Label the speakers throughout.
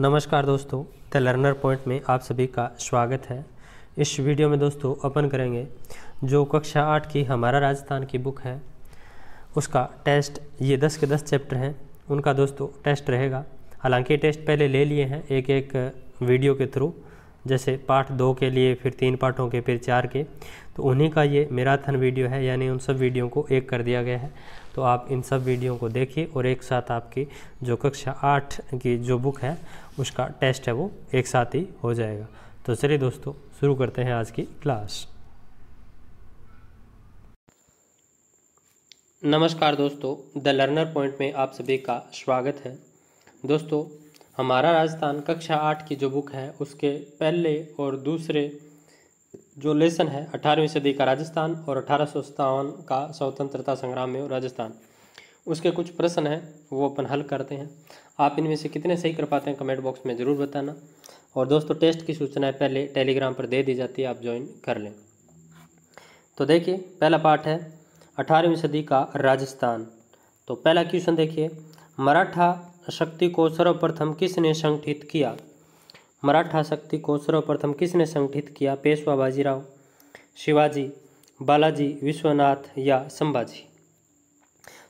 Speaker 1: नमस्कार दोस्तों the learner point में आप सभी का स्वागत है इस वीडियो में दोस्तों अपन करेंगे जो कक्षा आठ की हमारा राजस्थान की बुक है उसका टेस्ट ये दस के दस चैप्टर हैं उनका दोस्तों टेस्ट रहेगा हालांकि टेस्ट पहले ले लिए हैं एक एक वीडियो के थ्रू जैसे पार्ट दो के लिए फिर तीन पार्टों के फिर चार के तो उन्हीं का ये मेराथन वीडियो है यानी उन सब वीडियो को एक कर दिया गया है तो आप इन सब वीडियो को देखिए और एक साथ आपकी जो कक्षा आठ की जो बुक है उसका टेस्ट है वो एक साथ ही हो जाएगा तो चलिए दोस्तों शुरू करते हैं आज की क्लास नमस्कार दोस्तों द लर्नर पॉइंट में आप सभी का स्वागत है दोस्तों हमारा राजस्थान कक्षा आठ की जो बुक है उसके पहले और दूसरे जो लेसन है 18वीं सदी का राजस्थान और अठारह का स्वतंत्रता संग्राम में राजस्थान उसके कुछ प्रश्न हैं वो अपन हल करते हैं आप इनमें से कितने सही कर पाते हैं कमेंट बॉक्स में ज़रूर बताना और दोस्तों टेस्ट की सूचना पहले टेलीग्राम पर दे दी जाती है आप ज्वाइन कर लें तो देखिए पहला पाठ है अठारहवीं सदी का राजस्थान तो पहला क्वेश्चन देखिए मराठा शक्ति को सर्वप्रथम किसने संगठित किया मराठा शक्ति को सर्वप्रथम किसने संगठित किया पेशवा बाजीराव शिवाजी बालाजी विश्वनाथ या संभाजी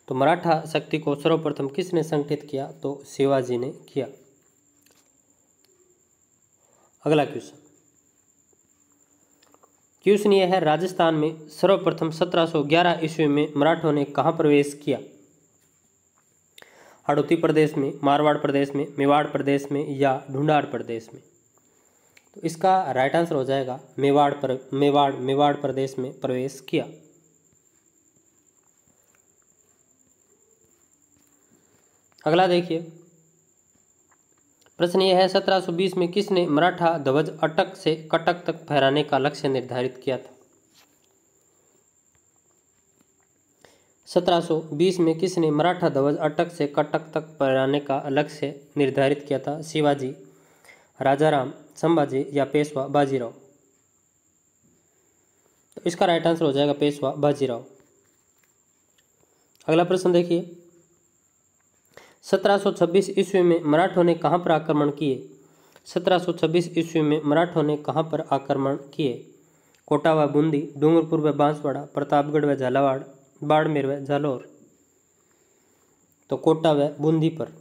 Speaker 1: तो मराठा शक्ति को सर्वप्रथम किसने संगठित किया तो शिवाजी ने किया अगला क्वेश्चन क्वेश्चन यह है राजस्थान में सर्वप्रथम 1711 ईस्वी में मराठों ने कहाँ प्रवेश किया हड़ौती प्रदेश में मारवाड़ प्रदेश में मेवाड़ प्रदेश में या ढूंढाड़ प्रदेश में तो इसका राइट आंसर हो जाएगा मेवाड़ पर मेवाड़ मेवाड़ प्रदेश में प्रवेश किया अगला देखिए प्रश्न यह है 1720 में किसने मराठा ध्वज अटक से कटक तक फहराने का लक्ष्य निर्धारित किया था 1720 में किसने मराठा ध्वज अटक से कटक तक पहने का लक्ष्य निर्धारित किया था शिवाजी राजाराम संभाजी या पेशवा बाजीराव तो इसका राइट आंसर हो जाएगा पेशवा बाजीराव अगला प्रश्न देखिए 1726 ईस्वी में मराठों ने कहां पर आक्रमण किए 1726 ईस्वी में मराठों ने कहां पर आक्रमण किए कोटा व बूंदी डूंगरपुर व बांसवाड़ा प्रतापगढ़ व झालावाड़ बाड़मेर व जालोर तो कोटा व बूंदी पर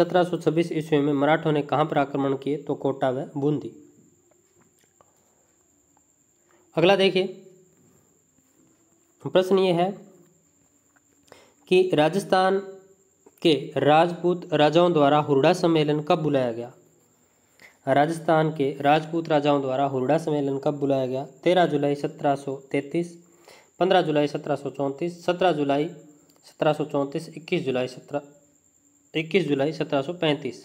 Speaker 1: 1726 ईस्वी में मराठों ने कहाँ पर आक्रमण किए तो कोटा व बूंदी अगला देखिए प्रश्न ये है कि राजस्थान के राजपूत राजाओं द्वारा हुरडा सम्मेलन कब बुलाया गया राजस्थान के राजपूत राजाओं द्वारा हुरडा सम्मेलन कब बुलाया गया तेरह जुलाई सत्रह सौ तैंतीस पंद्रह जुलाई सत्रह सौ चौंतीस सत्रह जुलाई सत्रह सौ चौंतीस इक्कीस जुलाई सत्रह इक्कीस जुलाई सत्रह सौ पैंतीस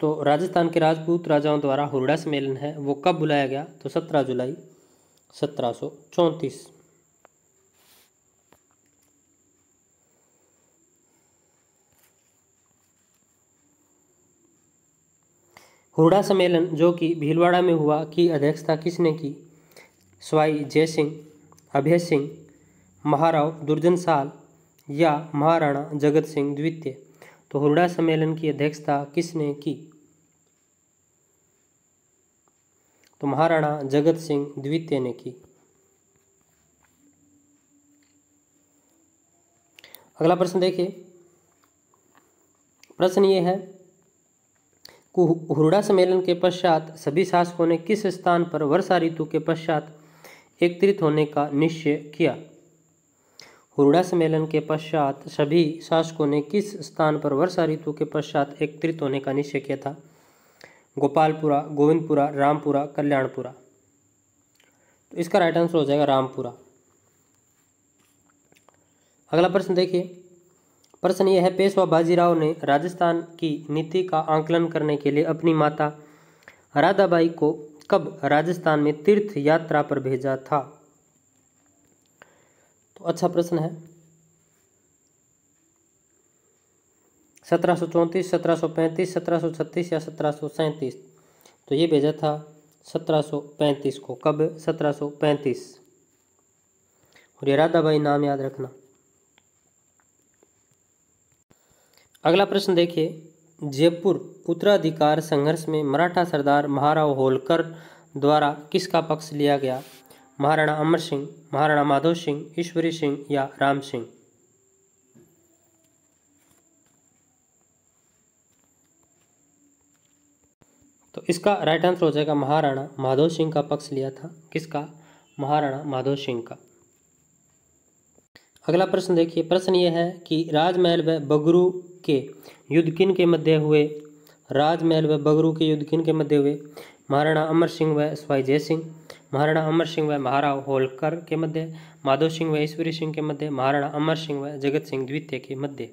Speaker 1: तो राजस्थान के राजपूत राजाओं द्वारा हुरडा सम्मेलन है वो कब बुलाया गया तो सत्रह जुलाई सत्रह सौ चौंतीस हुरडा सम्मेलन जो कि भीलवाड़ा में हुआ की अध्यक्षता किसने की स्वाई जयसिंह अभय सिंह महाराव दुर्जनसाल या महाराणा जगत सिंह द्वितीय तो हुरडा सम्मेलन की अध्यक्षता किसने की तो महाराणा जगत सिंह द्वितीय ने की अगला प्रश्न देखिए प्रश्न ये है हुरडा सम्मेलन के पश्चात सभी शासकों ने किस स्थान पर वर्षा ऋतु के पश्चात एकत्रित होने का निश्चय किया हुरडा सम्मेलन के पश्चात सभी शासकों ने किस स्थान पर वर्षा ऋतु के पश्चात एकत्रित होने का निश्चय किया था गोपालपुरा गोविंदपुरा रामपुरा कल्याणपुरा तो इसका राइट आंसर हो जाएगा रामपुरा अगला प्रश्न देखिए प्रश्न यह है पेशवा बाजीराव ने राजस्थान की नीति का आंकलन करने के लिए अपनी माता राधाबाई को कब राजस्थान में तीर्थ यात्रा पर भेजा था तो अच्छा प्रश्न है सत्रह सौ चौंतीस सत्रह सौ पैंतीस सत्रह सौ छत्तीस या सत्रह सौ सैंतीस तो ये भेजा था सत्रह सौ पैंतीस को कब सत्रह सौ पैंतीस और ये राधाबाई नाम याद रखना अगला प्रश्न देखिए जयपुर उत्तराधिकार संघर्ष में मराठा सरदार महाराव होलकर द्वारा किसका पक्ष लिया गया महाराणा अमर सिंह महाराणा माधव सिंह ईश्वरी सिंह या राम सिंह तो इसका राइट आंसर हो जाएगा महाराणा माधव सिंह का पक्ष लिया था किसका महाराणा माधव सिंह का अगला प्रश्न देखिए प्रश्न ये है कि राजमहल व बगरू के युद्ध किन के मध्य हुए राजमहल व बगरू के युद्ध किन के मध्य हुए महाराणा अमर सिंह व स्वाई जय सिंह महाराणा अमर सिंह व महाराव होलकर के मध्य माधव सिंह व ईश्वरी सिंह के मध्य महाराणा अमर सिंह व जगत सिंह द्वितीय के मध्य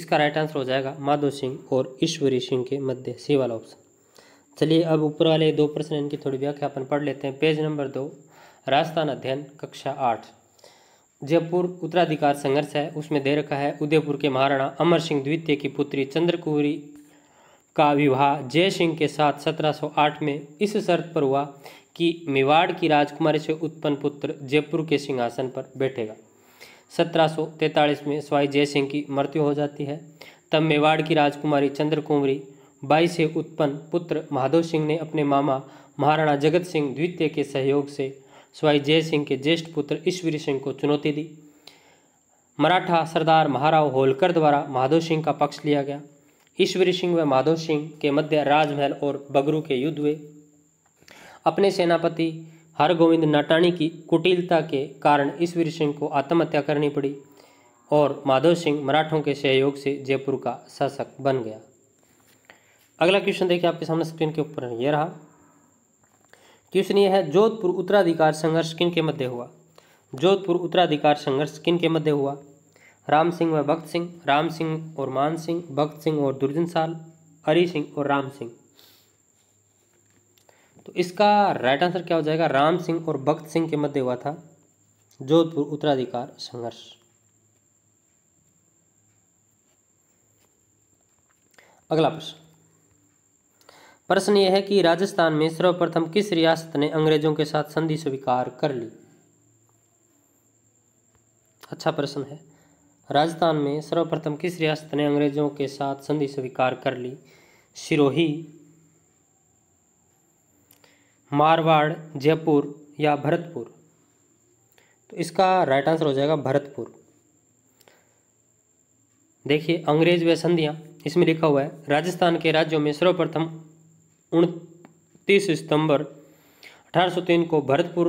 Speaker 1: इसका राइट आंसर हो जाएगा माधव सिंह और ईश्वरी सिंह के मध्य सी वाला ऑप्शन चलिए अब ऊपर वाले दो प्रश्न इनकी थोड़ी व्याख्या अपन पढ़ लेते हैं पेज नंबर दो राजस्थान अध्ययन कक्षा आठ जयपुर उत्तराधिकार संघर्ष है उसमें दे रखा है उदयपुर के महाराणा अमर सिंह द्वितीय की पुत्री चंद्रकुवरी का विवाह जय सिंह के साथ 1708 में इस शर्त पर हुआ कि मेवाड़ की राजकुमारी से उत्पन्न पुत्र जयपुर के सिंहासन पर बैठेगा 1743 में स्वाई जय सिंह की मृत्यु हो जाती है तब मेवाड़ की राजकुमारी चंद्रकुंवरी बाई से उत्पन्न पुत्र महादेव सिंह ने अपने मामा महाराणा जगत सिंह द्वितीय के सहयोग से स्वाई जय सिंह के ज्येष्ठ पुत्र ईश्वरी सिंह को चुनौती दी मराठा सरदार महाराव होलकर द्वारा माधव सिंह का पक्ष लिया गया ईश्वरी सिंह व माधव सिंह के मध्य राजमहल और बगरू के युद्ध हुए अपने सेनापति हरगोविंद नाटाणी की कुटिलता के कारण ईश्वरी सिंह को आत्महत्या करनी पड़ी और माधव सिंह मराठों के सहयोग से जयपुर का शासक बन गया अगला क्वेश्चन देखिए आपके सामने स्क्रीन के ऊपर यह रहा क्वेश्चन ये है जोधपुर उत्तराधिकार संघर्ष किन के मध्य हुआ जोधपुर उत्तराधिकार संघर्ष किन के मध्य हुआ राम सिंह व भक्त सिंह राम सिंह और मान सिंह भक्त सिंह और दुर्जन साल हरी सिंह और राम सिंह तो इसका राइट आंसर क्या हो जाएगा राम सिंह और भक्त सिंह के मध्य हुआ था जोधपुर उत्तराधिकार संघर्ष अगला प्रश्न प्रश्न यह है कि राजस्थान में सर्वप्रथम किस रियासत ने अंग्रेजों के साथ संधि स्वीकार कर ली अच्छा प्रश्न है राजस्थान में सर्वप्रथम किस रियासत ने अंग्रेजों के साथ संधि स्वीकार कर ली सिरोही मारवाड़ जयपुर या भरतपुर तो इसका राइट आंसर हो जाएगा भरतपुर देखिए अंग्रेज व संधियाँ इसमें लिखा हुआ है राजस्थान के राज्यों में सर्वप्रथम उनतीस सितंबर 1803 को भरतपुर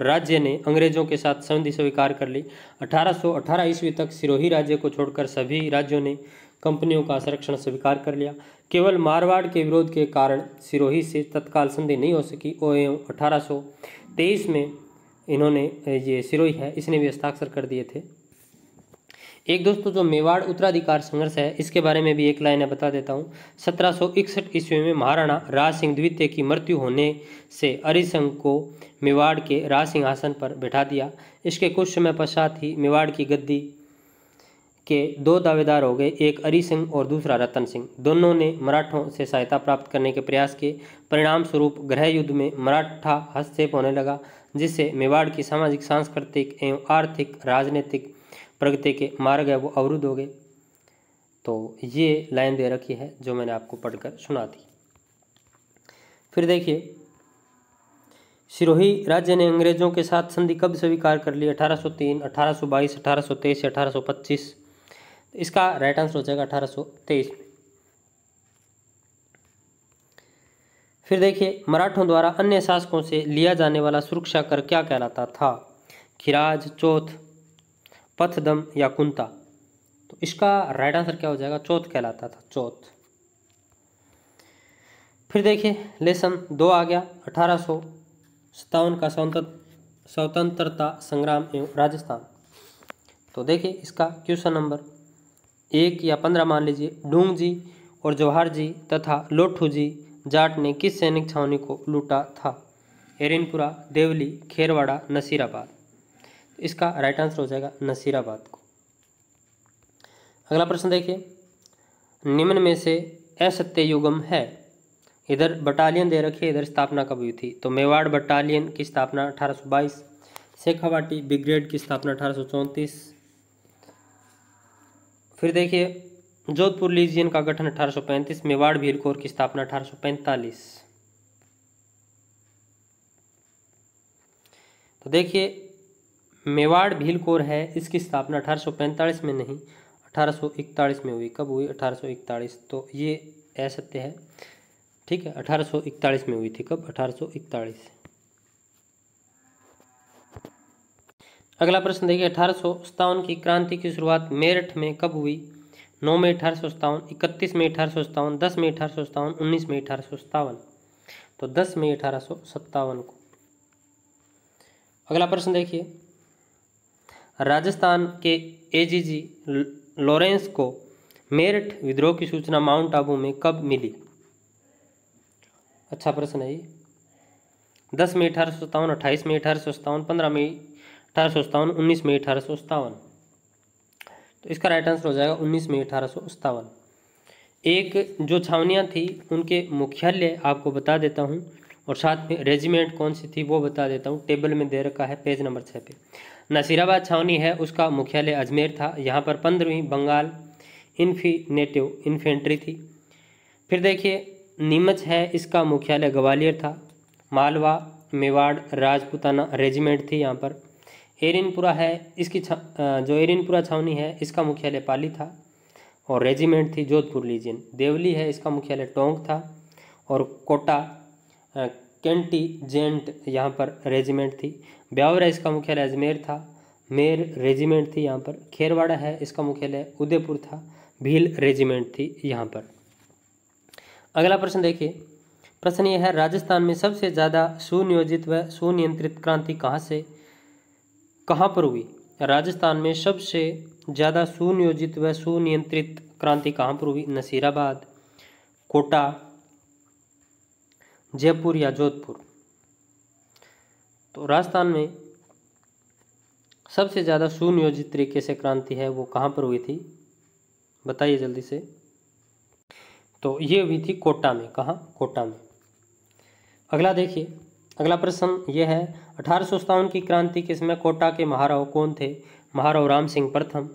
Speaker 1: राज्य ने अंग्रेजों के साथ संधि स्वीकार कर ली 1818 ईस्वी तक सिरोही राज्य को छोड़कर सभी राज्यों ने कंपनियों का संरक्षण स्वीकार कर लिया केवल मारवाड़ के विरोध के कारण सिरोही से तत्काल संधि नहीं हो सकी और एवं अठारह में इन्होंने ये सिरोही है इसने भी हस्ताक्षर कर दिए थे एक दोस्तों जो मेवाड़ उत्तराधिकार संघर्ष है इसके बारे में भी एक लाइन बता देता हूँ सत्रह सौ इकसठ ईस्वी में महाराणा राज सिंह द्वितीय की मृत्यु होने से अरिसंघ को मेवाड़ के राज सिंह आसन पर बैठा दिया इसके कुछ समय पश्चात ही मेवाड़ की गद्दी के दो दावेदार हो गए एक अरी सिंह और दूसरा रतन सिंह दोनों ने मराठों से सहायता प्राप्त करने के प्रयास किए परिणाम स्वरूप गृह युद्ध में मराठा हस्तक्षेप होने लगा जिससे मेवाड़ की सामाजिक सांस्कृतिक एवं आर्थिक राजनीतिक प्रगति के मार्ग है वो अवरुद्ध हो गए तो ये लाइन दे रखी है जो मैंने आपको पढ़कर सुना दी फिर देखिए सिरोही राज्य ने अंग्रेजों के साथ संधि कब स्वीकार कर ली 1803, 1822, 1823, 1825 इसका राइट आंसर हो जाएगा 1823 में फिर देखिए मराठों द्वारा अन्य शासकों से लिया जाने वाला सुरक्षा कर क्या कहलाता था खिराज चौथ पथदम या कुंता तो इसका राइट आंसर क्या हो जाएगा चौथ कहलाता था चौथ फिर देखिए लेसन दो आ गया अठारह सौ सत्तावन का स्वतंत्र स्वतंत्रता संग्राम एवं राजस्थान तो देखिए इसका क्वेश्चन नंबर एक या पंद्रह मान लीजिए डूंग जी और जवाहर जी तथा लोठू जी जाट ने किस सैनिक छावनी को लूटा था एरिनपुरा देवली खेरवाड़ा नसीराबाद इसका राइट आंसर हो जाएगा नसीराबाद को अगला प्रश्न देखिए निम्न में से असत्य युगम है इधर बटालियन दे रखी है इधर स्थापना कब हुई थी तो मेवाड़ बटालियन की स्थापना अठारह सौ बाईस शेखावाटी ब्रिग्रेड की स्थापना अठारह सौ चौंतीस फिर देखिए जोधपुर लीजियन का गठन अठारह सौ पैंतीस मेवाड़ भील की स्थापना अठारह सौ पैंतालीस तो देखिए मेवाड़ भील कोर है इसकी स्थापना अठारह में नहीं अठारह में हुई कब हुई अठारह तो ये सत्य है ठीक है अठारह में हुई थी कब अठारह अगला प्रश्न देखिए अठारह की क्रांति की शुरुआत मेरठ में कब हुई नौ मई अठारह सौ सत्तावन इकतीस में अठारह सौ सत्तावन दस मई अठारह सौ सत्तावन उन्नीस मई अठारह सौ सत्तावन तो दस मई अठारह सौ सत्तावन को अगला प्रश्न देखिए राजस्थान के एजीजी लॉरेंस को मेरठ विद्रोह की सूचना माउंट आबू में कब मिली अच्छा प्रश्न है ये दस मई अठारह सौ सत्तावन अट्ठाईस मई अठारह सौ सत्तावन पंद्रह मई अठारह सौ सत्तावन उन्नीस मई अठारह सौ सत्तावन तो इसका राइट आंसर हो जाएगा उन्नीस मई अठारह सौ सत्तावन एक जो छावनियाँ थी उनके मुख्यालय आपको बता देता हूँ और साथ में रेजिमेंट कौन सी थी वो बता देता हूँ टेबल में दे रखा है पेज नंबर छः पे नसीराबाद छावनी है उसका मुख्यालय अजमेर था यहाँ पर पंद्रहवीं बंगाल इन्फीनेटिव इन्फेंट्री थी फिर देखिए नीमच है इसका मुख्यालय ग्वालियर था मालवा मेवाड़ राजपुताना रेजिमेंट थी यहाँ पर एरिनपुरा है इसकी जो एरिनपुरा छावनी है इसका मुख्यालय पाली था और रेजिमेंट थी जोधपुर लीजियन देवली है इसका मुख्यालय टोंक था और कोटा जेंट यहाँ पर रेजिमेंट थी ब्यावरा इसका मुख्यालय अजमेर था मेर रेजिमेंट थी यहाँ पर खेरवाड़ा है इसका मुख्यालय उदयपुर था भील रेजिमेंट थी यहाँ पर अगला प्रश्न देखिए प्रश्न यह है राजस्थान में सबसे ज़्यादा सुनियोजित व सुनियंत्रित क्रांति कहाँ से कहाँ पर हुई राजस्थान में सबसे ज़्यादा सुनियोजित व सुनियंत्रित क्रांति कहाँ पर हुई नसीराबाद कोटा जयपुर या जोधपुर तो राजस्थान में सबसे ज़्यादा सुनियोजित तरीके से क्रांति है वो कहाँ पर हुई थी बताइए जल्दी से तो ये हुई थी कोटा में कहाँ कोटा में अगला देखिए अगला प्रश्न यह है अठारह की क्रांति के समय कोटा के महाराव कौन थे महाराव राम सिंह प्रथम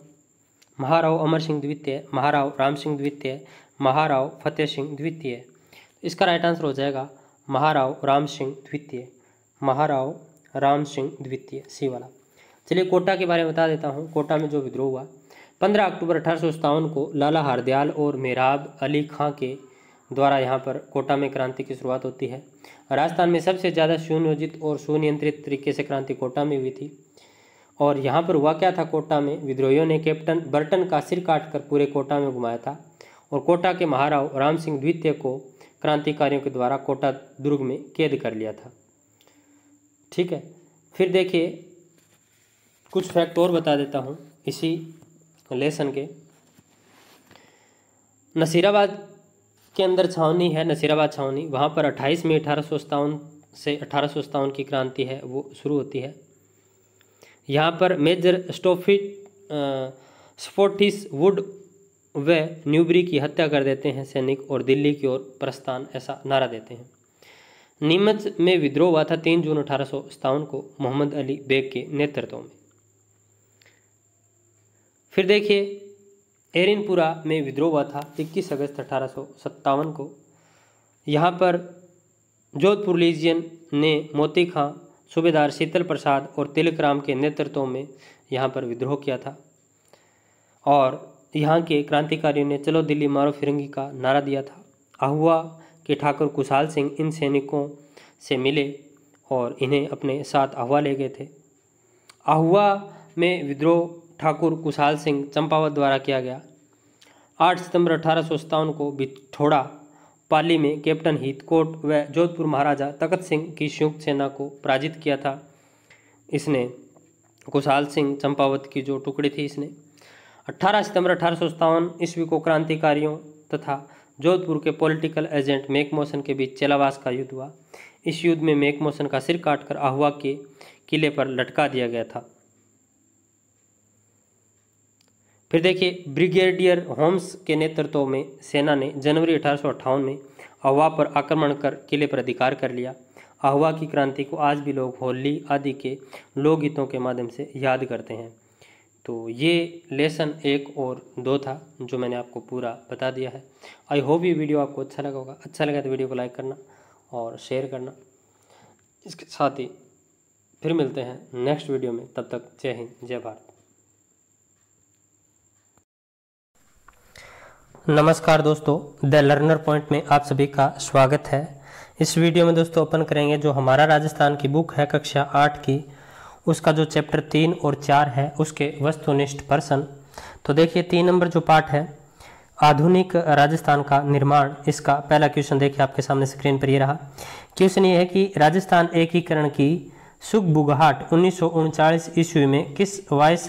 Speaker 1: महाराव अमर सिंह द्वितीय महाराव राम सिंह द्वितीय महाराव फतेह सिंह द्वितीय इसका राइट आंसर हो जाएगा महाराव राम सिंह द्वितीय महाराव राम सिंह द्वितीय सी वाला चलिए कोटा के बारे में बता देता हूँ कोटा में जो विद्रोह हुआ पंद्रह अक्टूबर अठारह को लाला हरदयाल और मेहराब अली खां के द्वारा यहाँ पर कोटा में क्रांति की शुरुआत होती है राजस्थान में सबसे ज़्यादा सुनियोजित और सुनियंत्रित तरीके से क्रांति कोटा में हुई थी और यहाँ पर हुआ क्या था कोटा में विद्रोहियों ने कैप्टन बर्टन का सिर काट कर पूरे कोटा में घुमाया था और कोटा के महाराव राम सिंह द्वितीय को क्रांतिकारियों के द्वारा कोटा दुर्ग में कैद कर लिया था ठीक है फिर देखिए कुछ फैक्ट और बता देता हूँ इसी लेसन के नसीराबाद के अंदर छावनी है नसीराबाद छावनी वहाँ पर 28 मई अठारह से अठारह की क्रांति है वो शुरू होती है यहाँ पर मेजर स्टोफिट स्पोटिस वुड वह न्यूबरी की हत्या कर देते हैं सैनिक और दिल्ली की ओर प्रस्थान ऐसा नारा देते हैं नीमच में विद्रोह हुआ था तीन जून अठारह को मोहम्मद अली बेग के नेतृत्व में फिर देखिए एरिनपुरा में विद्रोह हुआ था 21 अगस्त अठारह को यहाँ पर जोधपुर लीजियन ने मोती खां सूबेदार शीतल प्रसाद और तिलक राम के नेतृत्व में यहाँ पर विद्रोह किया था और यहाँ के क्रांतिकारियों ने चलो दिल्ली मारो फिरंगी का नारा दिया था आहुआ के ठाकुर कुशाल सिंह इन सैनिकों से मिले और इन्हें अपने साथ आहुआ ले गए थे आहुआ में विद्रोह ठाकुर कुशाल सिंह चंपावत द्वारा किया गया 8 सितंबर अठारह को बिठोड़ा पाली में कैप्टन हितकोट व जोधपुर महाराजा तखत सिंह की संयुक्त सेना को पराजित किया था इसने कुशाल सिंह चंपावत की जो टुकड़ी थी इसने 18 सितंबर अठारह ईस्वी को क्रांतिकारियों तथा जोधपुर के पॉलिटिकल एजेंट मेकमोसन के बीच चेलावास का युद्ध हुआ इस युद्ध में मेकमोसन का सिर काटकर आहुआ के किले पर लटका दिया गया था फिर देखिए ब्रिगेडियर होम्स के नेतृत्व में सेना ने जनवरी अठारह में अहवा पर आक्रमण कर किले पर अधिकार कर लिया अहवा की क्रांति को आज भी लोग होली आदि के लोकगीतों के माध्यम से याद करते हैं तो ये लेसन एक और दो था जो मैंने आपको पूरा बता दिया है आई होप ये वीडियो आपको अच्छा लगा होगा अच्छा लगा तो वीडियो को लाइक करना और शेयर करना इसके साथ ही फिर मिलते हैं नेक्स्ट वीडियो में तब तक जय हिंद जय भारत नमस्कार दोस्तों द लर्नर पॉइंट में आप सभी का स्वागत है इस वीडियो में दोस्तों अपन करेंगे जो हमारा राजस्थान की बुक है कक्षा आठ की उसका जो चैप्टर तीन और चार है उसके वस्तुनिष्ठ पर्सन तो देखिए तीन नंबर जो पाठ है आधुनिक राजस्थान का निर्माण इसका पहला क्वेश्चन देखिए आपके सामने स्क्रीन पर ये रहा क्वेश्चन ये है कि राजस्थान एकीकरण की सुखबुगाहट उन्नीस ईस्वी में किस वायस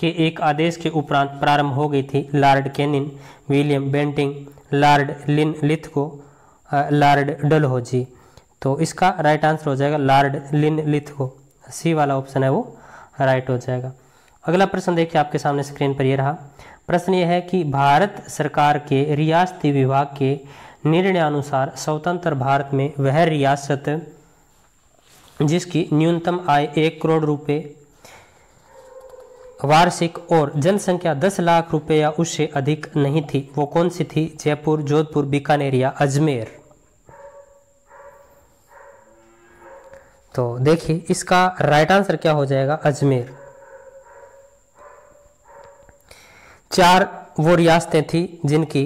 Speaker 1: के एक आदेश के उपरांत प्रारंभ हो गई थी Lord Canning William Bentinck Lord Linlithgow Lord Dalhousie तो इसका राइट आंसर हो जाएगा लॉर्ड लिन लिथको सी वाला ऑप्शन है वो राइट हो जाएगा अगला प्रश्न देखिए आपके सामने स्क्रीन पर ये रहा प्रश्न ये है कि भारत सरकार के रियासती विभाग के निर्णयानुसार स्वतंत्र भारत में वह रियासत जिसकी न्यूनतम आय एक करोड़ रुपए वार्षिक और जनसंख्या दस लाख रुपए या उससे अधिक नहीं थी वो कौन सी थी जयपुर जोधपुर बीकानेर या अजमेर तो देखिए इसका राइट आंसर क्या हो जाएगा अजमेर चार वो रियासतें थी जिनकी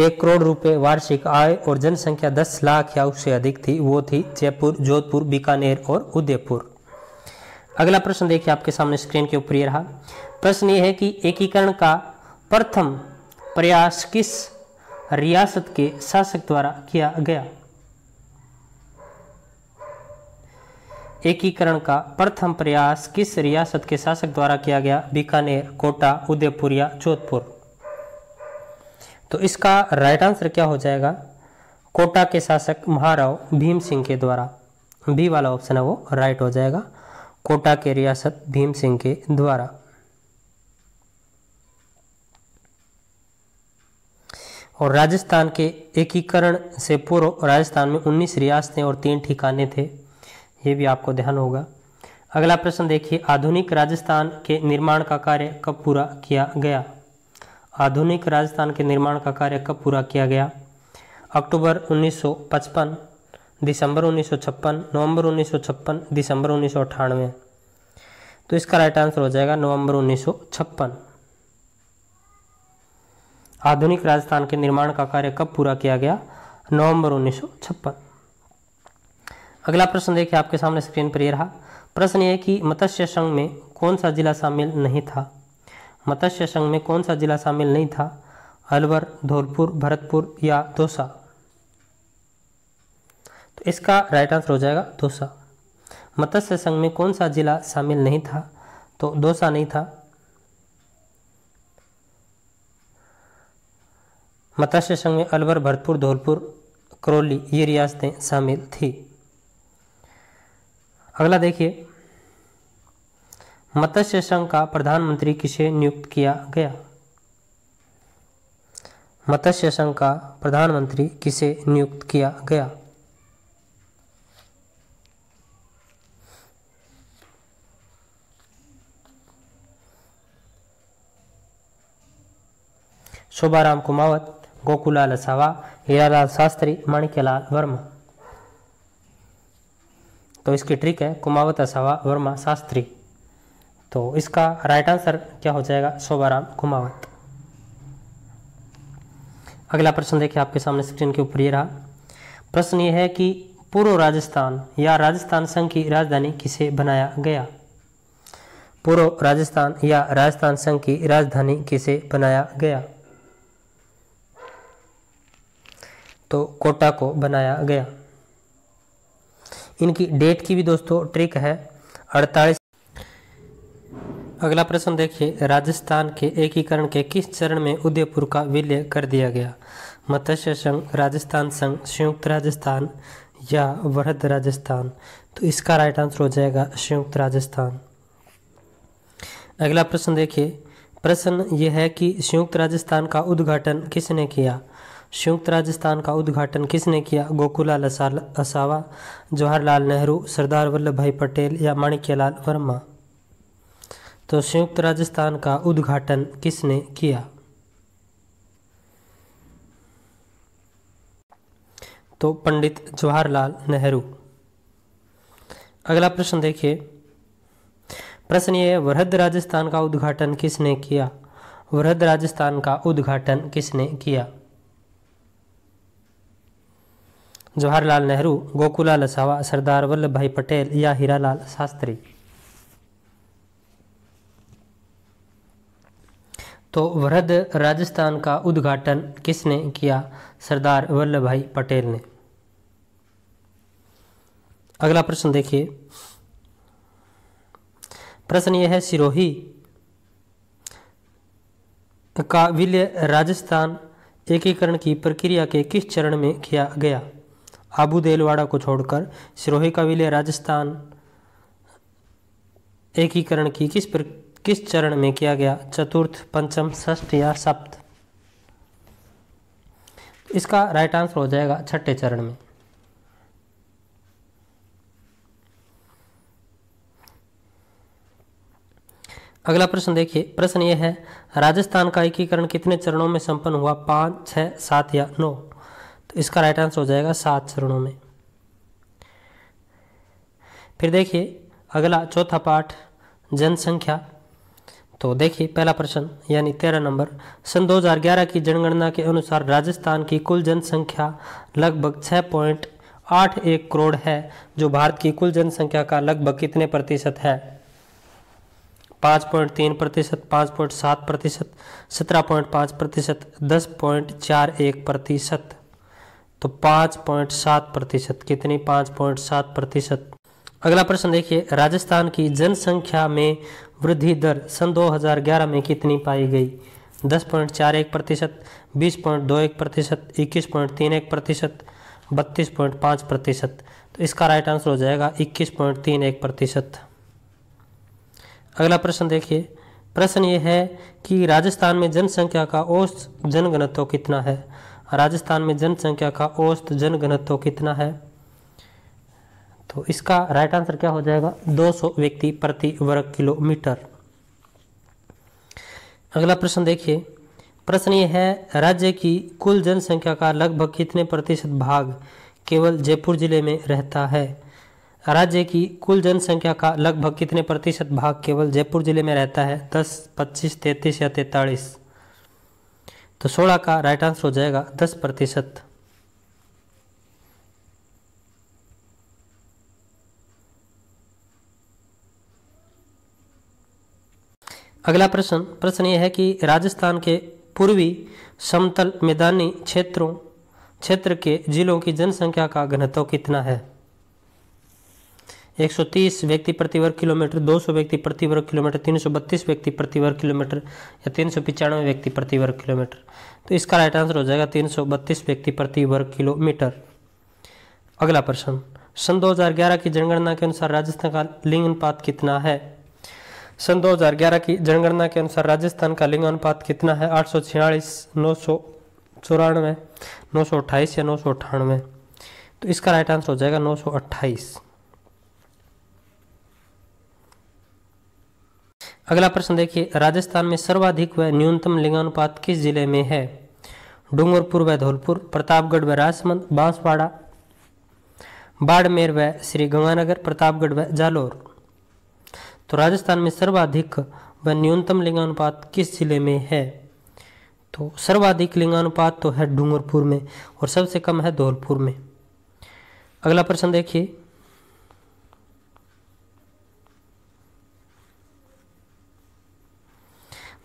Speaker 1: एक करोड़ रुपए वार्षिक आय और जनसंख्या दस लाख या उससे अधिक थी वो थी जयपुर जोधपुर बीकानेर और उदयपुर अगला प्रश्न देखिए आपके सामने स्क्रीन के ऊपर ये रहा प्रश्न ये है कि एकीकरण का प्रथम प्रयास किस रियासत के शासक द्वारा किया गया एकीकरण का प्रथम प्रयास किस रियासत के शासक द्वारा किया गया बीकानेर कोटा उदयपुर या जोधपुर तो इसका राइट आंसर क्या हो जाएगा कोटा के शासक महाराव भीम सिंह के द्वारा बी वाला ऑप्शन है वो राइट हो जाएगा कोटा के रियासत भीम सिंह के द्वारा और राजस्थान के एकीकरण से पूर्व राजस्थान में 19 रियासतें और तीन ठिकाने थे ये भी आपको ध्यान होगा अगला प्रश्न देखिए आधुनिक राजस्थान के निर्माण का कार्य कब पूरा किया गया आधुनिक राजस्थान के निर्माण का कार्य कब पूरा किया गया अक्टूबर 1955 दिसंबर 1956 नवंबर 1956 दिसंबर उन्नीस तो इसका राइट आंसर हो जाएगा नवंबर 1956 आधुनिक राजस्थान के निर्माण का कार्य कब पूरा किया गया नवंबर 1956 अगला प्रश्न देखिए आपके सामने स्क्रीन पर यह रहा प्रश्न ये कि मत्स्य संघ में कौन सा जिला शामिल नहीं था मत्स्य संघ में कौन सा जिला शामिल नहीं था अलवर धौलपुर भरतपुर या दौसा तो इसका राइट आंसर हो जाएगा दौसा मत्स्य संघ में कौन सा जिला शामिल नहीं था तो दौसा नहीं था मत्स्य संघ में अलवर भरतपुर धौलपुर करौली ये रियासतें शामिल थी अगला देखिए मत्स्य संघ का प्रधानमंत्री किसे नियुक्त किया गया मत्स्य संघ का प्रधानमंत्री किसे नियुक्त किया गया शोभाराम कुमावत गोकुलाल सावा हीरालाल शास्त्री माणिक्यलाल वर्मा तो इसकी ट्रिक है कुमावत असावा वर्मा शास्त्री तो इसका राइट आंसर क्या हो जाएगा शोभाराम कुमावत अगला प्रश्न देखिए आपके सामने स्क्रीन के ऊपर ये रहा प्रश्न ये है कि पूर्व राजस्थान या राजस्थान संघ की राजधानी किसे बनाया गया पूर्व राजस्थान या राजस्थान संघ की राजधानी किसे बनाया गया तो कोटा को बनाया गया इनकी डेट की भी दोस्तों ट्रिक है अड़तालीस अगला प्रश्न देखिए राजस्थान के एकीकरण के किस चरण में उदयपुर का विलय कर दिया गया मत्स्य संघ राजस्थान संघ संयुक्त राजस्थान या वृहद राजस्थान तो इसका राइट आंसर हो जाएगा संयुक्त राजस्थान अगला प्रश्न देखिए प्रश्न यह है कि संयुक्त राजस्थान का उद्घाटन किसने किया संयुक्त राजस्थान का उद्घाटन किसने किया गोकुलाल असावा जवाहरलाल नेहरू सरदार वल्लभ भाई पटेल या माणिक्यलाल वर्मा तो संयुक्त राजस्थान का उद्घाटन किसने किया तो पंडित जवाहरलाल नेहरू अगला प्रश्न देखिए प्रश्न ये वृहद राजस्थान का उद्घाटन किसने किया वृहद राजस्थान का उद्घाटन किसने किया जवाहरलाल नेहरू गोकुलाल असावा सरदार वल्लभ भाई पटेल या हीरालाल शास्त्री तो वृद्ध राजस्थान का उद्घाटन किसने किया सरदार वल्लभ भाई पटेल ने अगला प्रश्न देखिए प्रश्न यह है सिरोही का विलय राजस्थान एकीकरण की प्रक्रिया के किस चरण में किया गया आबू देलवाड़ा को छोड़कर सिरोही का विलय राजस्थान एकीकरण की किस पर किस चरण में किया गया चतुर्थ पंचम षष्ठ या सप्त इसका राइट आंसर हो जाएगा छठे चरण में अगला प्रश्न देखिए प्रश्न यह है राजस्थान का एकीकरण कितने चरणों में संपन्न हुआ पाँच छह सात या नौ इसका राइट आंसर हो जाएगा सात चरणों में फिर देखिए अगला चौथा पाठ जनसंख्या तो देखिए पहला प्रश्न यानी तेरह नंबर सन 2011 की जनगणना के अनुसार राजस्थान की कुल जनसंख्या लगभग छः पॉइंट आठ एक करोड़ है जो भारत की कुल जनसंख्या का लगभग कितने प्रतिशत है पाँच पॉइंट तीन प्रतिशत पाँच पॉइंट सात प्रतिशत सत्रह पॉइंट पाँच प्रतिशत दस पॉइंट चार एक प्रतिशत तो पाँच पॉइंट सात प्रतिशत कितनी पांच पॉइंट सात प्रतिशत अगला प्रश्न देखिए राजस्थान की जनसंख्या में वृद्धि दर सन 2011 में कितनी पाई गई दस पॉइंट चार एक प्रतिशत बीस पॉइंट दो एक प्रतिशत इक्कीस पॉइंट तीन एक प्रतिशत बत्तीस पॉइंट पांच प्रतिशत तो इसका राइट आंसर हो जाएगा इक्कीस पॉइंट तीन एक प्रतिशत अगला प्रश्न देखिए प्रश्न ये है कि राजस्थान में जनसंख्या का औसत जनघनत्व कितना है राजस्थान में जनसंख्या का औसत जनघनत्व कितना है तो इसका राइट आंसर क्या हो जाएगा 200 व्यक्ति प्रति वर्ग किलोमीटर अगला प्रश्न देखिए प्रश्न ये है राज्य की कुल जनसंख्या का लगभग कितने प्रतिशत भाग केवल जयपुर जिले में रहता है राज्य की कुल जनसंख्या का लगभग कितने प्रतिशत भाग केवल जयपुर जिले में रहता है दस पच्चीस 33 या तैतालीस तो 16 का राइट आंसर हो जाएगा 10 प्रतिशत अगला प्रश्न प्रश्न यह है कि राजस्थान के पूर्वी समतल मैदानी क्षेत्रों क्षेत्र के जिलों की जनसंख्या का घनत्व कितना है 130 व्यक्ति प्रति वर्ग किलोमीटर 200 व्यक्ति प्रति वर्ग किलोमीटर 332 व्यक्ति प्रति वर्ग किलोमीटर या तीन व्यक्ति प्रति वर्ग किलोमीटर तो इसका राइट आंसर हो जाएगा 332 व्यक्ति प्रति वर्ग किलोमीटर अगला प्रश्न सन 2011 की जनगणना के अनुसार राजस्थान का लिंग अनुपात कितना है सन 2011 की जनगणना के अनुसार राजस्थान का लिंग अनुपात कितना है आठ सौ छियालीस नौ सौ चौरानवे नौ सौ अट्ठाईस या नौ सौ अट्ठानवे तो इसका राइट आंसर हो जाएगा नौ सौ अट्ठाईस अगला प्रश्न देखिए राजस्थान में सर्वाधिक व न्यूनतम लिंगानुपात किस जिले में है डूंगरपुर व धौलपुर प्रतापगढ़ व राजसमंद बांसवाड़ा बाड़मेर व श्री गंगानगर प्रतापगढ़ व जालोर तो राजस्थान में सर्वाधिक व न्यूनतम लिंगानुपात किस जिले में है तो सर्वाधिक लिंगानुपात तो है डूंगरपुर में और सबसे कम है धौलपुर में अगला प्रश्न देखिए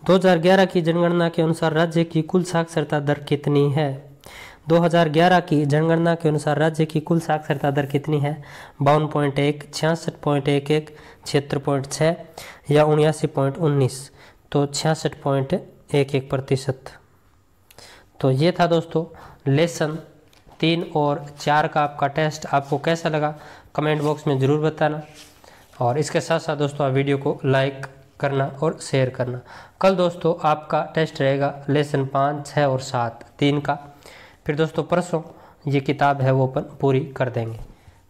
Speaker 1: 2011 की जनगणना के अनुसार राज्य की कुल साक्षरता दर कितनी है 2011 की जनगणना के अनुसार राज्य की कुल साक्षरता दर कितनी है बावन पॉइंट एक छियासठ पॉइंट एक एक छिहत्तर पॉइंट छः या उन्यासी पॉइंट उन्नीस तो छियासठ पॉइंट एक एक प्रतिशत तो ये था दोस्तों लेसन तीन और चार का आपका टेस्ट आपको कैसा लगा कमेंट बॉक्स में ज़रूर बताना और इसके साथ साथ दोस्तों आप वीडियो को लाइक करना और शेयर करना कल दोस्तों आपका टेस्ट रहेगा लेसन पाँच छः और सात तीन का फिर दोस्तों परसों ये किताब है वो अपन पूरी कर देंगे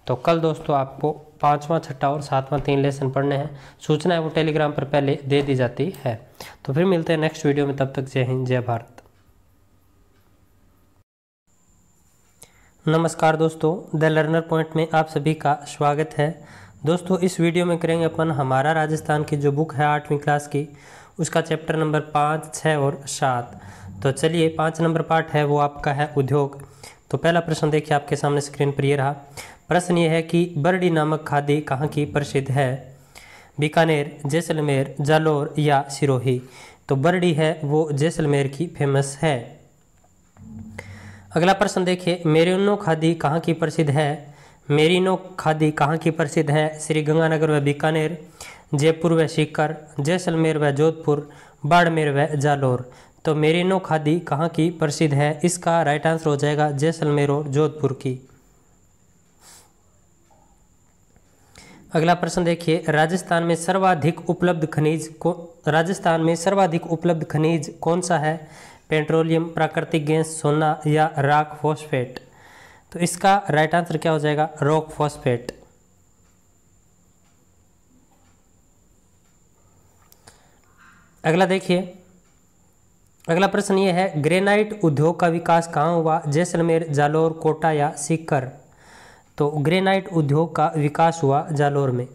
Speaker 1: तो कल दोस्तों आपको पाँचवा छठा और सातवां तीन लेसन पढ़ने हैं सूचना है वो टेलीग्राम पर पहले दे दी जाती है तो फिर मिलते हैं नेक्स्ट वीडियो में तब तक जय हिंद जय भारत नमस्कार दोस्तों द लर्नर पॉइंट में आप सभी का स्वागत है दोस्तों इस वीडियो में करेंगे अपन हमारा राजस्थान की जो बुक है आठवीं क्लास की उसका चैप्टर नंबर पाँच छः और सात तो चलिए पाँच नंबर पार्ट है वो आपका है उद्योग तो पहला प्रश्न देखिए आपके सामने स्क्रीन पर ये रहा प्रश्न ये है कि बरडी नामक खादी कहाँ की प्रसिद्ध है बीकानेर जैसलमेर जालोर या सिरोही तो बरडी है वो जैसलमेर की फेमस है अगला प्रश्न देखिए मेरेनो खादी कहाँ की प्रसिद्ध है मेरिनो खादी कहाँ की प्रसिद्ध है श्री गंगानगर व बीकानेर जयपुर व सीकर जैसलमेर व जोधपुर बाड़मेर व जालोर तो मेरिनो खादी कहाँ की प्रसिद्ध है इसका राइट आंसर हो जाएगा जैसलमेर और जोधपुर की अगला प्रश्न देखिए राजस्थान में सर्वाधिक उपलब्ध खनिज को राजस्थान में सर्वाधिक उपलब्ध खनिज कौन सा है पेट्रोलियम प्राकृतिक गैस सोना या राख फॉस्फेट तो इसका राइट आंसर क्या हो जाएगा रॉक फॉस्फेट अगला देखिए अगला प्रश्न ये है ग्रेनाइट उद्योग का विकास कहाँ हुआ जैसलमेर जालोर कोटा या सीकर तो ग्रेनाइट उद्योग का विकास हुआ जालोर में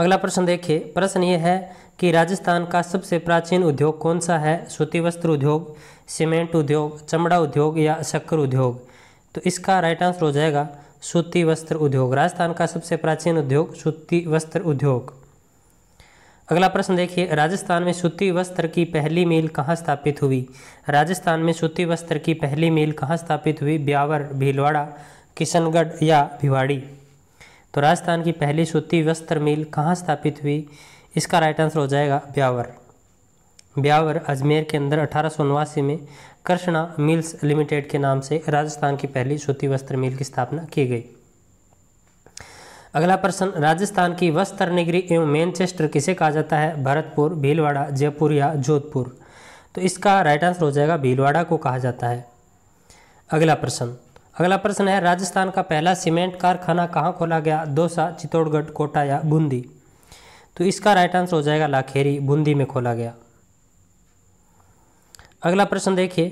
Speaker 1: अगला प्रश्न देखिए प्रश्न ये है कि राजस्थान का सबसे प्राचीन उद्योग कौन सा है सूती वस्त्र उद्योग सीमेंट उद्योग चमड़ा उद्योग या शक्कर उद्योग तो इसका राइट आंसर हो जाएगा सूती वस्त्र उद्योग राजस्थान का सबसे प्राचीन उद्योग सूती वस्त्र उद्योग अगला प्रश्न देखिए राजस्थान में सूती वस्त्र की पहली मील कहाँ स्थापित हुई राजस्थान में सूती वस्त्र की पहली मील कहाँ स्थापित हुई ब्यावर भीलवाड़ा किशनगढ़ या भिवाड़ी तो राजस्थान की पहली सूती वस्त्र मील कहाँ स्थापित हुई इसका राइट आंसर हो जाएगा ब्यावर ब्यावर अजमेर के अंदर अठारह में कृष्णा मिल्स लिमिटेड के नाम से राजस्थान की पहली सूती वस्त्र मिल की स्थापना की गई अगला प्रश्न राजस्थान की वस्त्र नगरी एवं मैनचेस्टर किसे कहा जाता है भरतपुर भीलवाड़ा जयपुर या जोधपुर तो इसका राइट आंसर हो जाएगा भीलवाड़ा को कहा जाता है अगला प्रश्न अगला प्रश्न है राजस्थान का पहला सीमेंट कारखाना कहाँ खोला गया दोसा चित्तौड़गढ़ कोटा या बूंदी तो इसका राइट आंसर हो जाएगा लाखेरी बूंदी में खोला गया अगला प्रश्न देखिए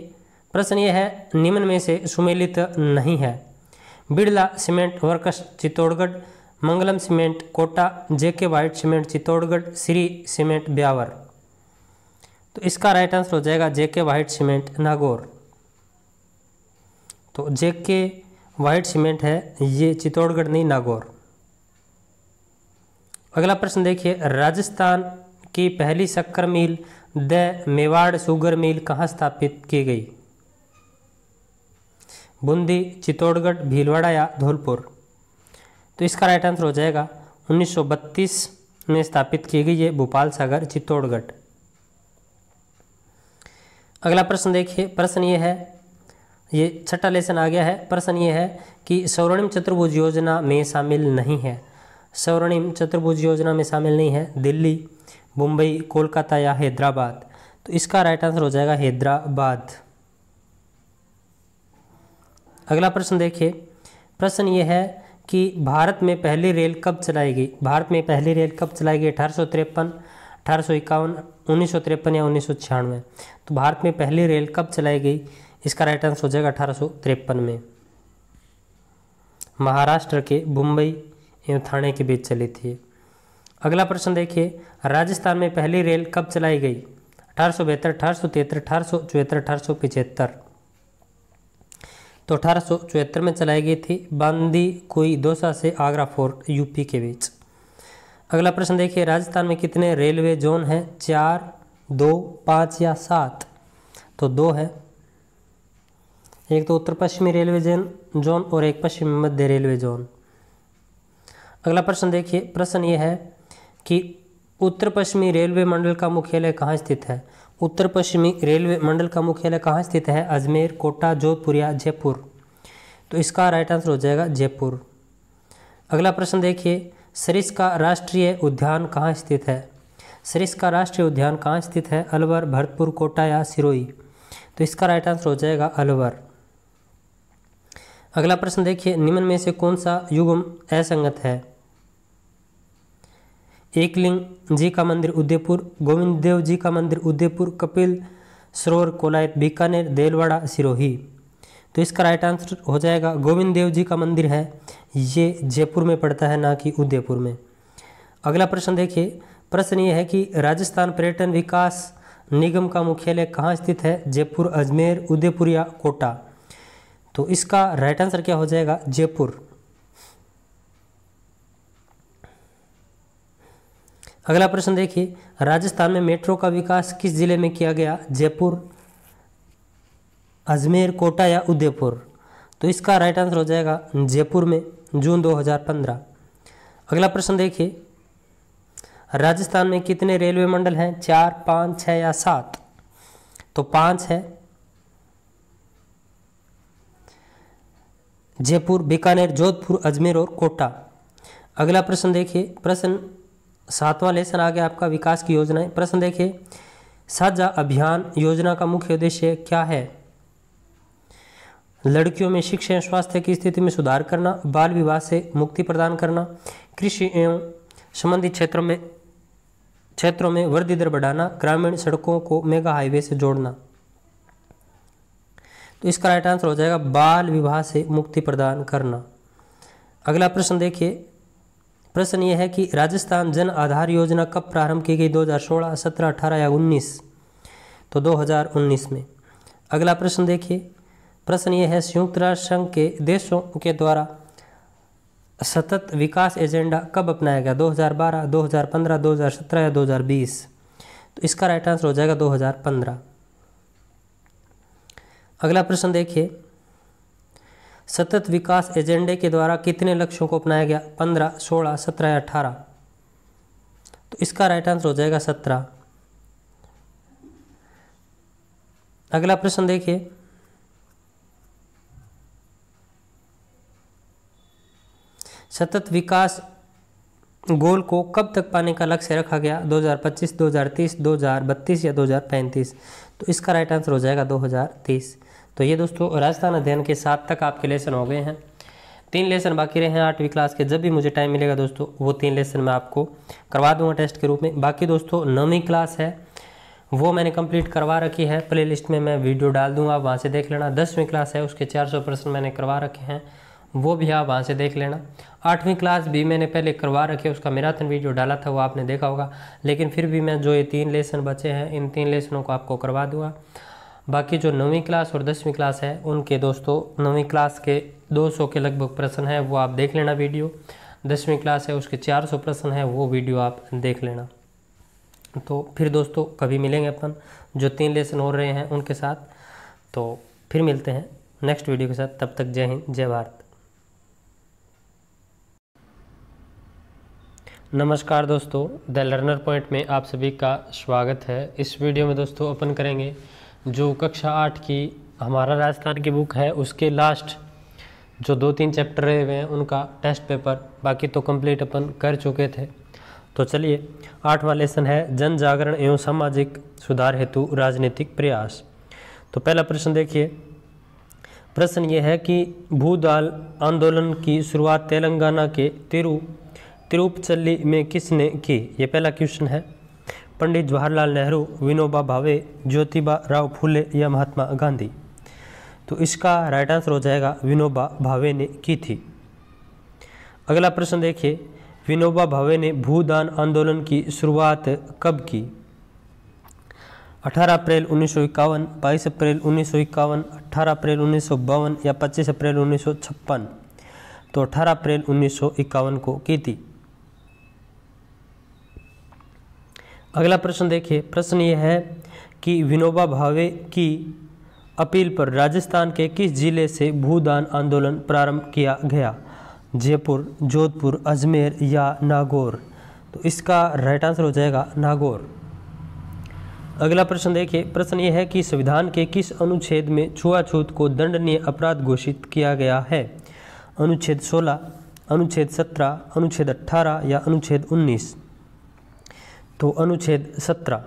Speaker 1: प्रश्न यह है निम्न में से सुमेलित नहीं है Birla cement works Chittorgarh Mangalam cement Kota JK white cement Chittorgarh Shree cement Beawar तो इसका राइट आंसर हो जाएगा जेके वाइट सीमेंट नागौर तो जेके वाइट सीमेंट है ये चित्तौड़गढ़ नहीं नागौर अगला प्रश्न देखिए राजस्थान की पहली शक्कर mill the Mewar sugar mill कहाँ स्थापित की गई बूंदी चित्तौड़गढ़ भीलवाड़ा या धौलपुर तो इसका राइट आंसर हो जाएगा 1932 में स्थापित की गई है भोपाल सागर चित्तौड़गढ़ अगला प्रश्न देखिए प्रश्न ये है ये छठा लेसन आ गया है प्रश्न ये है कि स्वर्णिम चतुर्भुज योजना में शामिल नहीं है स्वर्णिम चतुर्भुज योजना में शामिल नहीं है दिल्ली मुंबई कोलकाता या हैदराबाद तो इसका राइट आंसर हो जाएगा हैदराबाद अगला प्रश्न देखिए प्रश्न ये है कि भारत में पहली रेल कब चलाई गई भारत में पहली रेल कब चलाई गई अठारह सौ तिरपन अठारह सौ इक्यावन उन्नीस सौ तिरपन या उन्नीस सौ छियानवे तो भारत में पहली रेल कब चलाई गई इसका राइट आंसर हो जाएगा अठारह सौ तिरपन में महाराष्ट्र के मुंबई एवं थाने के बीच चली थी अगला प्रश्न देखिए राजस्थान में पहली रेल कब चलाई गई अठारह सौ बहत्तर अठारह सौ तिहत्तर अठारह सौ चौहत्तर अठारह सौ पिछहत्तर तो अठारह सौ चौहत्तर में चलाई गई थी बांदी कोई दोसा से आगरा फोर्ट यूपी के बीच अगला प्रश्न देखिए राजस्थान में कितने रेलवे जोन हैं चार दो पाँच या सात तो दो है एक तो उत्तर पश्चिमी रेलवे जोन और एक पश्चिमी मध्य रेलवे जोन अगला प्रश्न देखिए प्रश्न ये है कि उत्तर पश्चिमी रेलवे मंडल का मुख्यालय कहाँ स्थित है उत्तर पश्चिमी रेलवे मंडल का मुख्यालय कहाँ स्थित है अजमेर कोटा जोधपुर या जयपुर तो इसका राइट आंसर हो जाएगा जयपुर अगला प्रश्न देखिए सरिस का राष्ट्रीय उद्यान कहाँ स्थित है सरिस का राष्ट्रीय उद्यान कहाँ स्थित है अलवर भरतपुर कोटा या सिरोई तो इसका राइट आंसर हो जाएगा अलवर अगला प्रश्न देखिए निम्न में से कौन सा युगम असंगत है एकलिंग जी का मंदिर उदयपुर गोविंद देव जी का मंदिर उदयपुर कपिल सरोवर कोलायत बीकानेर देलवाड़ा सिरोही तो इसका राइट आंसर हो जाएगा गोविंद देव जी का मंदिर है ये जयपुर में पड़ता है ना कि उदयपुर में अगला प्रश्न देखिए प्रश्न ये है कि राजस्थान पर्यटन विकास निगम का मुख्यालय कहाँ स्थित है जयपुर अजमेर उदयपुर या कोटा तो इसका राइट आंसर क्या हो जाएगा जयपुर अगला प्रश्न देखिए राजस्थान में मेट्रो का विकास किस जिले में किया गया जयपुर अजमेर कोटा या उदयपुर तो इसका राइट आंसर हो जाएगा जयपुर में जून 2015 अगला प्रश्न देखिए राजस्थान में कितने रेलवे मंडल हैं चार पाँच छः या सात तो पाँच है जयपुर बीकानेर जोधपुर अजमेर और कोटा अगला प्रश्न देखिए प्रश्न सातवां लेसन आ गया आपका विकास की योजनाएं प्रश्न देखिए साझा अभियान योजना का मुख्य उद्देश्य क्या है लड़कियों में शिक्षा एवं स्वास्थ्य की स्थिति में सुधार करना बाल विवाह से मुक्ति प्रदान करना कृषि एवं संबंधित क्षेत्रों में क्षेत्रों में वृद्धि दर बढ़ाना ग्रामीण सड़कों को मेगा हाईवे से जोड़ना तो इसका राइट आंसर हो जाएगा बाल विवाह से मुक्ति प्रदान करना अगला प्रश्न देखिए प्रश्न ये है कि राजस्थान जन आधार योजना कब प्रारंभ की गई 2016, 17, 18 या 19 तो 2019 में अगला प्रश्न देखिए प्रश्न ये है संयुक्त राष्ट्र संघ के देशों के द्वारा सतत विकास एजेंडा कब अपनाया गया 2012, 2015, 2017 या 2020 तो इसका राइट आंसर हो जाएगा 2015 अगला प्रश्न देखिए सतत विकास एजेंडे के द्वारा कितने लक्ष्यों को अपनाया गया पंद्रह सोलह सत्रह या अठारह तो इसका राइट आंसर हो जाएगा सत्रह अगला प्रश्न देखिए सतत विकास गोल को कब तक पाने का लक्ष्य रखा गया 2025, 2030, 2032 या 2035 तो इसका राइट आंसर हो जाएगा तो ये दोस्तों राजस्थान अध्ययन के साथ तक आपके लेसन हो गए हैं तीन लेसन बाकी रहे हैं आठवीं क्लास के जब भी मुझे टाइम मिलेगा दोस्तों वो तीन लेसन मैं आपको करवा दूंगा टेस्ट के रूप में बाकी दोस्तों नौवीं क्लास है वो मैंने कंप्लीट करवा रखी है प्लेलिस्ट में मैं वीडियो डाल दूंगा वहाँ से देख लेना दसवीं क्लास है उसके 400 प्रश्न मैंने करवा रखे हैं वो भी आप वहाँ से देख लेना आठवीं क्लास भी मैंने पहले करवा रखे उसका मैराथन वीडियो डाला था वो आपने देखा होगा लेकिन फिर भी मैं जो ये तीन लेसन बचे हैं इन तीन लेसनों को आपको करवा दूँगा बाकी जो नौवीं क्लास और दसवीं क्लास है उनके दोस्तों नौवीं क्लास के 200 के लगभग प्रश्न है वो आप देख लेना वीडियो दसवीं क्लास है उसके 400 प्रश्न है वो वीडियो आप देख लेना तो फिर दोस्तों कभी मिलेंगे अपन जो तीन लेसन हो रहे हैं उनके साथ तो फिर मिलते हैं नेक्स्ट वीडियो के साथ तब तक जय हिंद जय भारत नमस्कार दोस्तों द लर्नर पॉइंट में आप सभी का स्वागत है इस वीडियो में दोस्तों ओपन करेंगे जो कक्षा आठ की हमारा राजस्थान की बुक है उसके लास्ट जो दो तीन चैप्टर रहे हुए हैं उनका टेस्ट पेपर बाकी तो कंप्लीट अपन कर चुके थे तो चलिए आठवां लेसन है जन जागरण एवं सामाजिक सुधार हेतु राजनीतिक प्रयास तो पहला प्रश्न देखिए प्रश्न ये है कि भूदाल आंदोलन की शुरुआत तेलंगाना के तिरु तिरुपचल्ली में किसने की ये पहला क्वेश्चन है पंडित जवाहरलाल नेहरू विनोबा भावे ज्योतिबा राव फूले या महात्मा गांधी तो इसका राइट आंसर हो जाएगा विनोबा भावे ने की थी अगला प्रश्न देखिए विनोबा भावे ने भूदान आंदोलन की शुरुआत कब की 18 अप्रैल उन्नीस सौ इक्यावन बाईस अप्रैल उन्नीस सौ इक्यावन अप्रैल उन्नीस सौ बावन या 25 अप्रैल उन्नीस सौ छप्पन तो 18 अप्रैल उन्नीस सौ इक्यावन को की थी अगला प्रश्न देखिए प्रश्न ये है कि विनोबा भावे की अपील पर राजस्थान के किस जिले से भूदान आंदोलन प्रारंभ किया गया जयपुर जोधपुर अजमेर या नागौर तो इसका राइट आंसर हो जाएगा नागौर अगला प्रश्न देखिए प्रश्न यह है कि संविधान के किस अनुच्छेद में छुआछूत को दंडनीय अपराध घोषित किया गया है अनुच्छेद 16, अनुच्छेद 17, अनुच्छेद 18 या अनुच्छेद तो अनुच्छेद सत्रह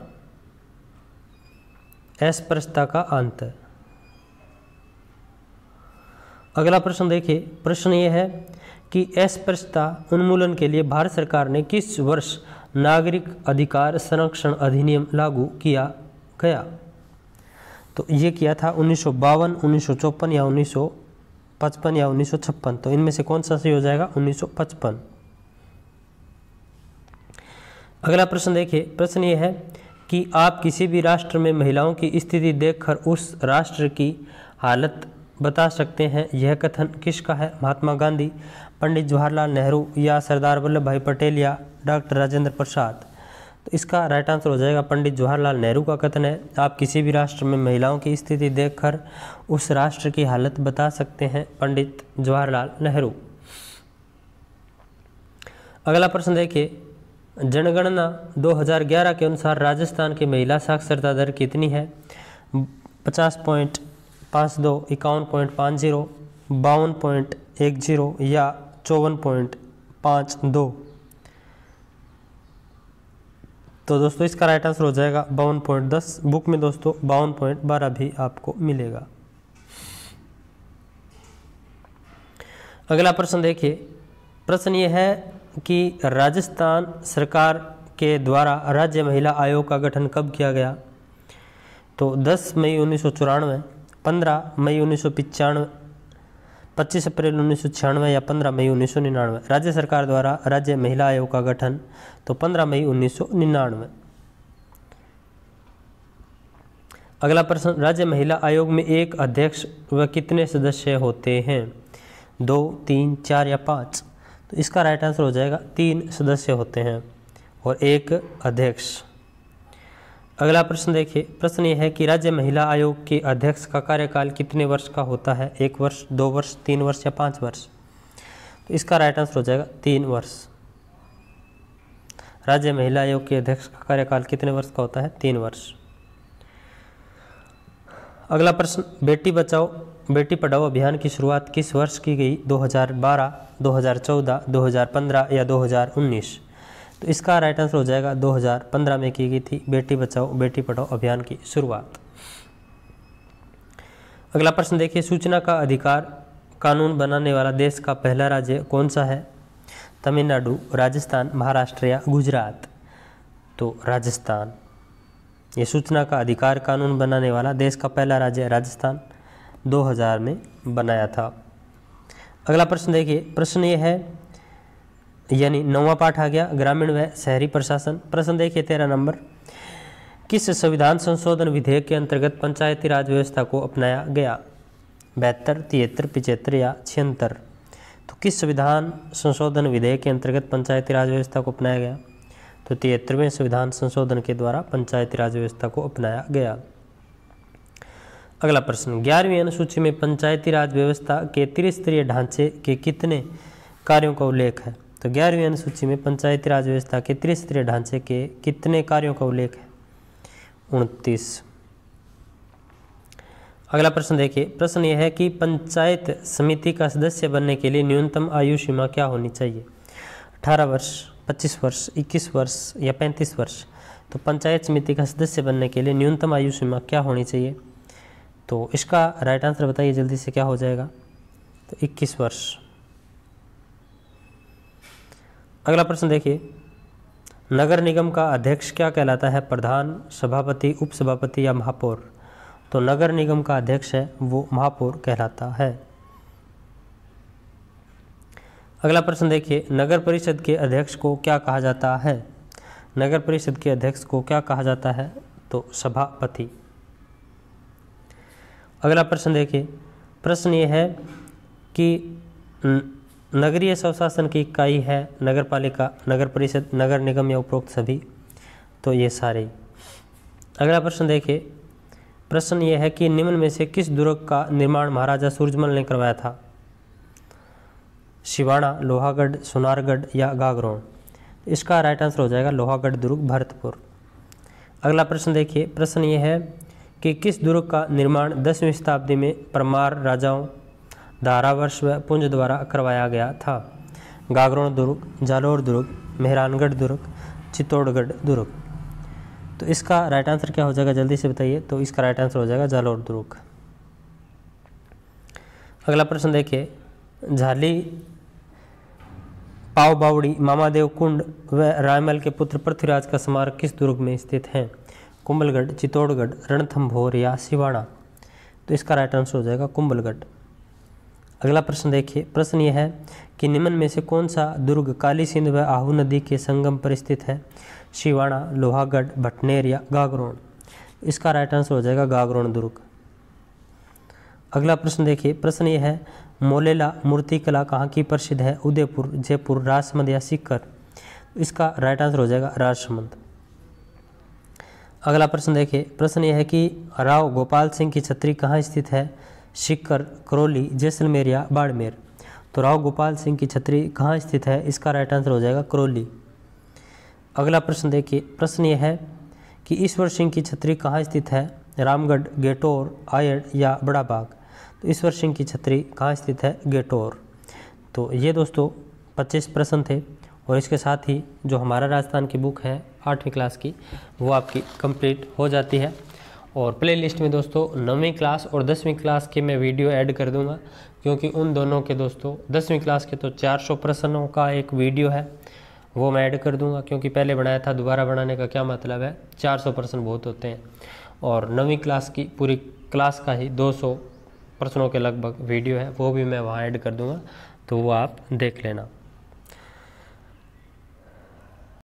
Speaker 1: अस्पृश्यता का अंत अगला प्रश्न देखिए प्रश्न ये है कि अस्पृश्यता उन्मूलन के लिए भारत सरकार ने किस वर्ष नागरिक अधिकार संरक्षण अधिनियम लागू किया गया तो ये किया था उन्नीस सौ बावन उन्नीस सौ चौपन या उन्नीस सौ पचपन या उन्नीस सौ छप्पन तो इनमें से कौन सा सही हो जाएगा उन्नीस सौ पचपन अगला प्रश्न देखिए प्रश्न ये है कि आप किसी भी राष्ट्र में महिलाओं की स्थिति देखकर उस राष्ट्र की हालत बता सकते हैं यह कथन किसका है महात्मा गांधी पंडित जवाहरलाल नेहरू या सरदार वल्लभ भाई पटेल या डॉक्टर राजेंद्र प्रसाद तो इसका राइट आंसर हो जाएगा पंडित जवाहरलाल नेहरू का कथन है आप किसी भी राष्ट्र में महिलाओं की स्थिति देखकर उस राष्ट्र की हालत बता सकते हैं पंडित जवाहरलाल नेहरू अगला प्रश्न देखिए जनगणना 2011 के अनुसार राजस्थान की महिला साक्षरता दर कितनी है पचास पॉइंट पाँच दो इक्यावन पॉइंट पाँच जीरो बावन पॉइंट एक जीरो या चौवन पॉइंट पाँच दो तो दोस्तों इसका राइट आंसर हो जाएगा बावन पॉइंट दस बुक में दोस्तों बावन पॉइंट बारह भी आपको मिलेगा अगला प्रश्न देखिए प्रश्न ये है कि राजस्थान सरकार के द्वारा राज्य महिला आयोग का गठन कब किया गया तो 10 मई उन्नीस सौ चौरानवे पंद्रह मई उन्नीस सौ पचानवे पच्चीस अप्रैल उन्नीस सौ छियानवे या पंद्रह मई उन्नीस सौ निन्यानवे राज्य सरकार द्वारा राज्य महिला आयोग का गठन तो पंद्रह मई उन्नीस सौ निन्यानवे अगला प्रश्न राज्य महिला आयोग में एक अध्यक्ष व कितने सदस्य होते हैं दो तीन चार या पाँच तो इसका राइट आंसर हो जाएगा तीन सदस्य होते हैं और एक अध्यक्ष अगला प्रश्न देखिए प्रश्न यह है कि राज्य महिला आयोग के अध्यक्ष का कार्यकाल कितने वर्ष का होता है एक वर्ष दो वर्ष तीन वर्ष या पाँच वर्ष तो इसका राइट आंसर हो जाएगा तीन वर्ष राज्य महिला आयोग के अध्यक्ष का कार्यकाल कितने वर्ष का होता है तीन वर्ष अगला प्रश्न बेटी बचाओ बेटी पढ़ाओ अभियान की शुरुआत किस वर्ष की गई 2012, 2014, 2015 या 2019? तो इसका राइट आंसर हो जाएगा 2015 में की गई थी बेटी बचाओ बेटी पढ़ाओ अभियान की शुरुआत अगला प्रश्न देखिए सूचना का अधिकार कानून बनाने वाला देश का पहला राज्य कौन सा है तमिलनाडु राजस्थान महाराष्ट्र या गुजरात तो राजस्थान ये सूचना का अधिकार कानून बनाने वाला देश का पहला राज्य राजस्थान 2000 में बनाया था अगला प्रश्न देखिए प्रश्न ये है यानी नौवा पाठ आ गया ग्रामीण व शहरी प्रशासन प्रश्न देखिए तेरह नंबर किस संविधान संशोधन विधेयक के अंतर्गत पंचायती राज व्यवस्था को अपनाया गया बहत्तर तिहत्तर पिचहत्तर या छिहत्तर तो किस संविधान संशोधन विधेयक के अंतर्गत पंचायती राज व्यवस्था को अपनाया गया तो तिहत्तरवें संविधान संशोधन के द्वारा पंचायती राज व्यवस्था को अपनाया गया अगला प्रश्न ग्यारहवीं अनुसूची में पंचायती राज व्यवस्था के त्रिस्तरीय ढांचे के कितने कार्यों का उल्लेख है तो ग्यारहवीं अनुसूची में पंचायती राज व्यवस्था के त्रिस्तरीय ढांचे के कितने कार्यों का उल्लेख है उनतीस अगला प्रश्न देखिए प्रश्न यह है कि पंचायत समिति का सदस्य बनने के लिए न्यूनतम आयु सीमा क्या होनी चाहिए 18 वर्ष 25 वर्ष 21 वर्ष या 35 वर्ष तो पंचायत समिति का सदस्य बनने के लिए न्यूनतम आयु सीमा क्या होनी चाहिए तो इसका राइट आंसर बताइए जल्दी से क्या हो जाएगा तो 21 वर्ष अगला प्रश्न देखिए नगर निगम का अध्यक्ष क्या कहलाता है प्रधान सभापति उपसभापति या महापौर तो नगर निगम का अध्यक्ष है वो महापौर कहलाता है अगला प्रश्न देखिए नगर परिषद के अध्यक्ष को क्या कहा जाता है नगर परिषद के अध्यक्ष को क्या कहा जाता है तो सभापति अगला प्रश्न देखिए प्रश्न ये है कि नगरीय स्वशासन की इकाई है नगर पालिका नगर परिषद नगर निगम या उपरोक्त सभी तो ये सारे अगला प्रश्न देखिए प्रश्न ये है कि निम्न में से किस दुर्ग का निर्माण महाराजा सूरजमल ने करवाया था शिवाणा लोहागढ़ सुनारगढ़ या गागरो इसका राइट आंसर हो जाएगा लोहागढ़ दुर्ग भरतपुर अगला प्रश्न देखिए प्रश्न ये है कि किस दुर्ग का निर्माण दसवीं शताब्दी में परमार राजाओं धारावर्ष व पुंज द्वारा करवाया गया था गागरोण दुर्ग जालोर दुर्ग मेहरानगढ़ दुर्ग चित्तौड़गढ़ दुर्ग तो इसका राइट आंसर क्या हो जाएगा जल्दी से बताइए तो इसका राइट आंसर हो जाएगा जालोर दुर्ग अगला प्रश्न देखिए झाली पाव बावड़ी मामादेव कुंड व रायमल के पुत्र पृथ्वीराज का स्मारक किस दुर्ग में स्थित है कुंभलगढ़ चित्तौड़गढ़ रणथम्भौर या सिवाड़ा तो इसका राइट आंसर हो जाएगा कुंभलगढ़ अगला प्रश्न देखिए प्रश्न यह है कि निम्न में से कौन सा दुर्ग काली सिंध व आहू नदी के संगम पर स्थित है शिवाड़ा लोहागढ़ भटनेर या गागरोण इसका राइट आंसर हो जाएगा गागरोण दुर्ग अगला प्रश्न देखिए प्रश्न यह है मोलेला मूर्तिकला कहाँ की प्रसिद्ध है उदयपुर जयपुर राजसमंद या सिक्कर इसका राइट आंसर हो जाएगा राजसमंद अगला प्रश्न देखिए प्रश्न यह है कि राव गोपाल सिंह की छतरी कहाँ स्थित है शिकर करौली जैसलमेर या बाड़मेर तो राव गोपाल सिंह की छतरी कहाँ स्थित है इसका राइट आंसर हो जाएगा करौली अगला प्रश्न देखिए प्रश्न यह है कि ईश्वर सिंह की छतरी कहाँ स्थित है रामगढ़ गेटोर आयड़ या बड़ा बाग तो ईश्वर सिंह की छतरी कहाँ स्थित है गेटोर तो ये दोस्तों 25 प्रश्न थे और इसके साथ ही जो हमारा राजस्थान की बुक है आठवीं क्लास की वो आपकी कंप्लीट हो जाती है और प्लेलिस्ट में दोस्तों नौवीं क्लास और दसवीं क्लास के मैं वीडियो ऐड कर दूंगा क्योंकि उन दोनों के दोस्तों दसवीं क्लास के तो 400 प्रश्नों का एक वीडियो है वो मैं ऐड कर दूंगा क्योंकि पहले बनाया था दोबारा बनाने का क्या मतलब है 400 प्रश्न बहुत होते हैं और नवीं क्लास की पूरी क्लास का ही सौ प्रश्नों के लगभग वीडियो है वो भी मैं वहाँ ऐड कर दूँगा तो वो आप देख लेना